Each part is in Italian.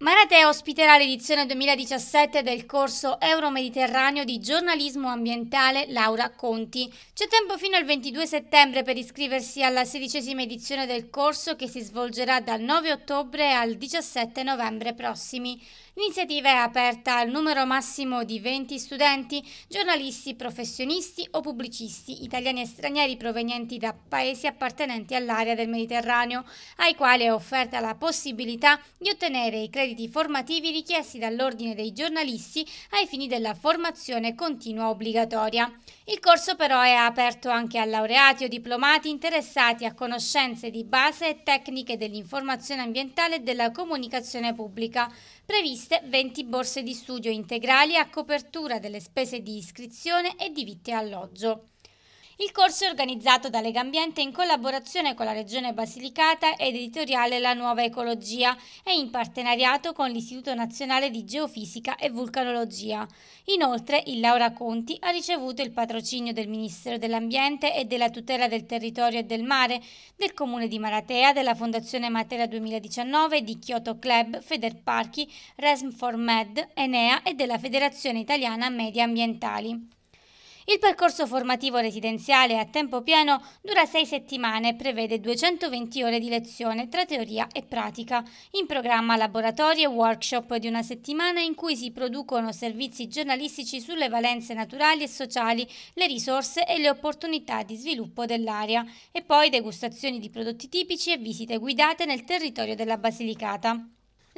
¿No? Agrate ospiterà l'edizione 2017 del corso Euromediterraneo di giornalismo ambientale Laura Conti. C'è tempo fino al 22 settembre per iscriversi alla sedicesima edizione del corso che si svolgerà dal 9 ottobre al 17 novembre prossimi. L'iniziativa è aperta al numero massimo di 20 studenti, giornalisti, professionisti o pubblicisti italiani e stranieri provenienti da paesi appartenenti all'area del Mediterraneo, ai quali è offerta la possibilità di ottenere i crediti informativi richiesti dall'Ordine dei giornalisti ai fini della formazione continua obbligatoria. Il corso però è aperto anche a laureati o diplomati interessati a conoscenze di base e tecniche dell'informazione ambientale e della comunicazione pubblica. Previste 20 borse di studio integrali a copertura delle spese di iscrizione e di vitto e alloggio. Il corso è organizzato da Legambiente in collaborazione con la Regione Basilicata ed editoriale La Nuova Ecologia e in partenariato con l'Istituto Nazionale di Geofisica e Vulcanologia. Inoltre il Laura Conti ha ricevuto il patrocinio del Ministero dell'Ambiente e della Tutela del Territorio e del Mare, del Comune di Maratea, della Fondazione Matera 2019, di Kyoto Club, Federparchi, Resm 4 Med, Enea e della Federazione Italiana Medi Ambientali. Il percorso formativo residenziale a tempo pieno dura sei settimane e prevede 220 ore di lezione tra teoria e pratica. In programma laboratori e workshop di una settimana in cui si producono servizi giornalistici sulle valenze naturali e sociali, le risorse e le opportunità di sviluppo dell'area e poi degustazioni di prodotti tipici e visite guidate nel territorio della Basilicata.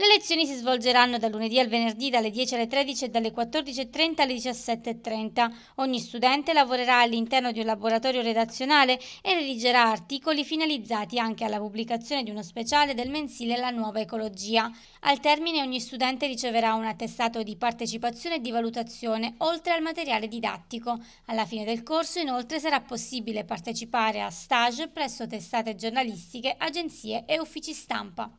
Le lezioni si svolgeranno da lunedì al venerdì dalle 10 alle 13 e dalle 14.30 alle 17.30. Ogni studente lavorerà all'interno di un laboratorio redazionale e redigerà articoli finalizzati anche alla pubblicazione di uno speciale del mensile La Nuova Ecologia. Al termine ogni studente riceverà un attestato di partecipazione e di valutazione, oltre al materiale didattico. Alla fine del corso inoltre sarà possibile partecipare a stage presso testate giornalistiche, agenzie e uffici stampa.